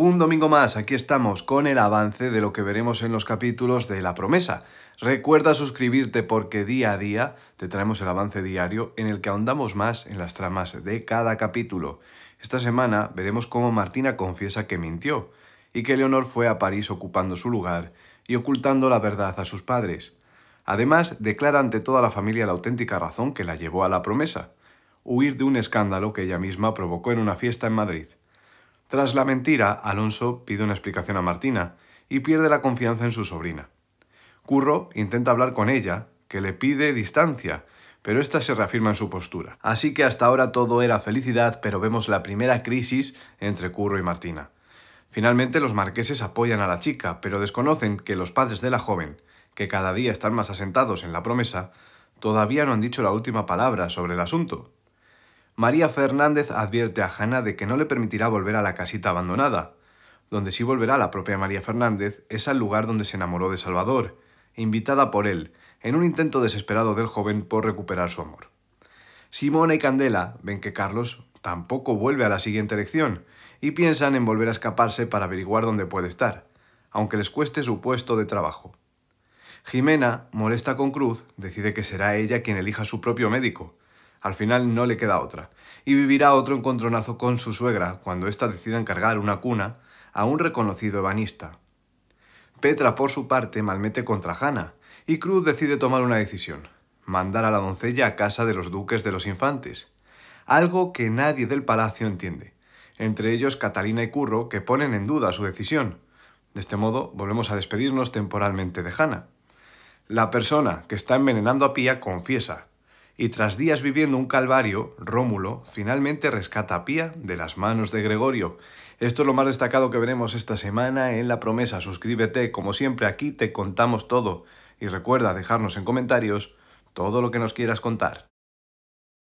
Un domingo más, aquí estamos con el avance de lo que veremos en los capítulos de La Promesa. Recuerda suscribirte porque día a día te traemos el avance diario en el que ahondamos más en las tramas de cada capítulo. Esta semana veremos cómo Martina confiesa que mintió y que Leonor fue a París ocupando su lugar y ocultando la verdad a sus padres. Además, declara ante toda la familia la auténtica razón que la llevó a la promesa, huir de un escándalo que ella misma provocó en una fiesta en Madrid. Tras la mentira, Alonso pide una explicación a Martina y pierde la confianza en su sobrina. Curro intenta hablar con ella, que le pide distancia, pero esta se reafirma en su postura. Así que hasta ahora todo era felicidad, pero vemos la primera crisis entre Curro y Martina. Finalmente los marqueses apoyan a la chica, pero desconocen que los padres de la joven, que cada día están más asentados en la promesa, todavía no han dicho la última palabra sobre el asunto. María Fernández advierte a Hannah de que no le permitirá volver a la casita abandonada. Donde sí volverá la propia María Fernández es al lugar donde se enamoró de Salvador, invitada por él, en un intento desesperado del joven por recuperar su amor. Simona y Candela ven que Carlos tampoco vuelve a la siguiente elección y piensan en volver a escaparse para averiguar dónde puede estar, aunque les cueste su puesto de trabajo. Jimena, molesta con Cruz, decide que será ella quien elija su propio médico, al final no le queda otra, y vivirá otro encontronazo con su suegra cuando ésta decida encargar una cuna a un reconocido ebanista. Petra, por su parte, malmete contra Hannah, y Cruz decide tomar una decisión, mandar a la doncella a casa de los duques de los infantes, algo que nadie del palacio entiende, entre ellos Catalina y Curro, que ponen en duda su decisión. De este modo, volvemos a despedirnos temporalmente de Hannah. La persona que está envenenando a Pía confiesa, y tras días viviendo un calvario, Rómulo finalmente rescata a Pía de las manos de Gregorio. Esto es lo más destacado que veremos esta semana en La Promesa. Suscríbete, como siempre aquí te contamos todo y recuerda dejarnos en comentarios todo lo que nos quieras contar.